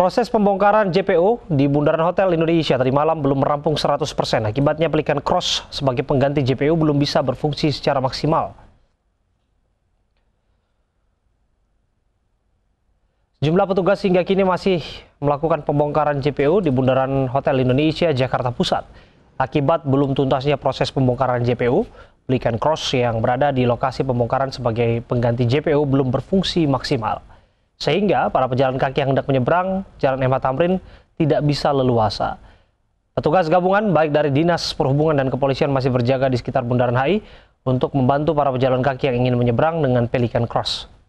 Proses pembongkaran JPO di Bundaran Hotel Indonesia tadi malam belum merampung 100%. Akibatnya pelikan cross sebagai pengganti JPO belum bisa berfungsi secara maksimal. Jumlah petugas hingga kini masih melakukan pembongkaran JPO di Bundaran Hotel Indonesia, Jakarta Pusat. Akibat belum tuntasnya proses pembongkaran JPO, pelikan cross yang berada di lokasi pembongkaran sebagai pengganti JPO belum berfungsi maksimal. Sehingga para pejalan kaki yang hendak menyeberang Jalan MH Tamrin tidak bisa leluasa. Petugas gabungan baik dari Dinas Perhubungan dan Kepolisian masih berjaga di sekitar Bundaran HI untuk membantu para pejalan kaki yang ingin menyeberang dengan Pelikan Cross.